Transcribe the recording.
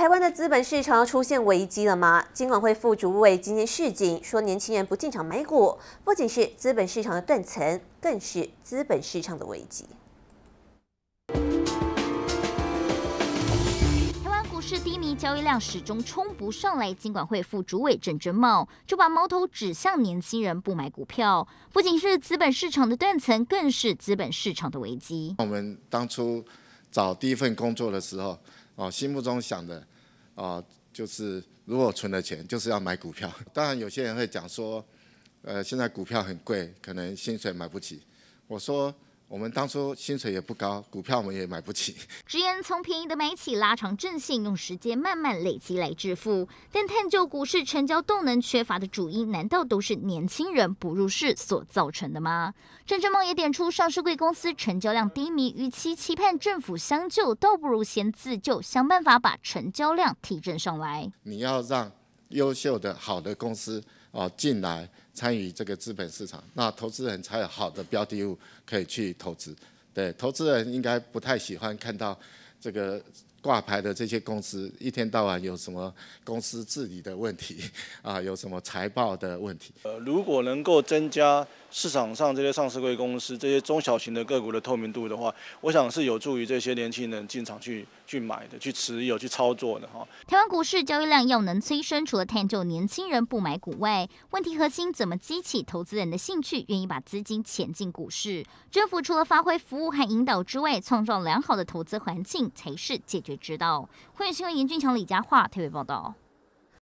台湾的资本市场出现危机了吗？金管会副主委今天示警，说年轻人不进场买股，不仅是资本市场的断层，更是资本市场的危机。台湾股市低迷，交易量始终冲不上来。金管会副主委郑珍茂就把矛头指向年轻人不买股票，不仅是资本市场的断层，更是资本市场的危机。我们当初找第一份工作的时候。哦，心目中想的，哦，就是如果存了钱，就是要买股票。当然，有些人会讲说，呃，现在股票很贵，可能薪水买不起。我说。我们当初薪水也不高，股票我们也买不起。直言从便宜的买起，拉长阵性，用时间慢慢累积来致富。但探究股市成交动能缺乏的主因，难道都是年轻人不入市所造成的吗？郑振茂也点出，上市贵公司成交量低迷，与其期盼政府相救，倒不如先自救，想办法把成交量提振上来。你要让。优秀的、好的公司啊，进来参与这个资本市场，那投资人才有好的标的物可以去投资。对，投资人应该不太喜欢看到这个。挂牌的这些公司，一天到晚有什么公司治理的问题 啊？有什么财报的问题？呃，如果能够增加市场上这些上市贵公司、这些中小型的个股的透明度的话，我想是有助于这些年轻人进场去去买的、去持有、去操作的哈。台湾股市交易量要能催生，除了探究年轻人不买股外，问题核心怎么激起投资人的兴趣，愿意把资金潜进股市？政府除了发挥服务和引导之外，创造良好的投资环境才是解决。也知道，欢迎收看严俊强、李佳桦特别报道。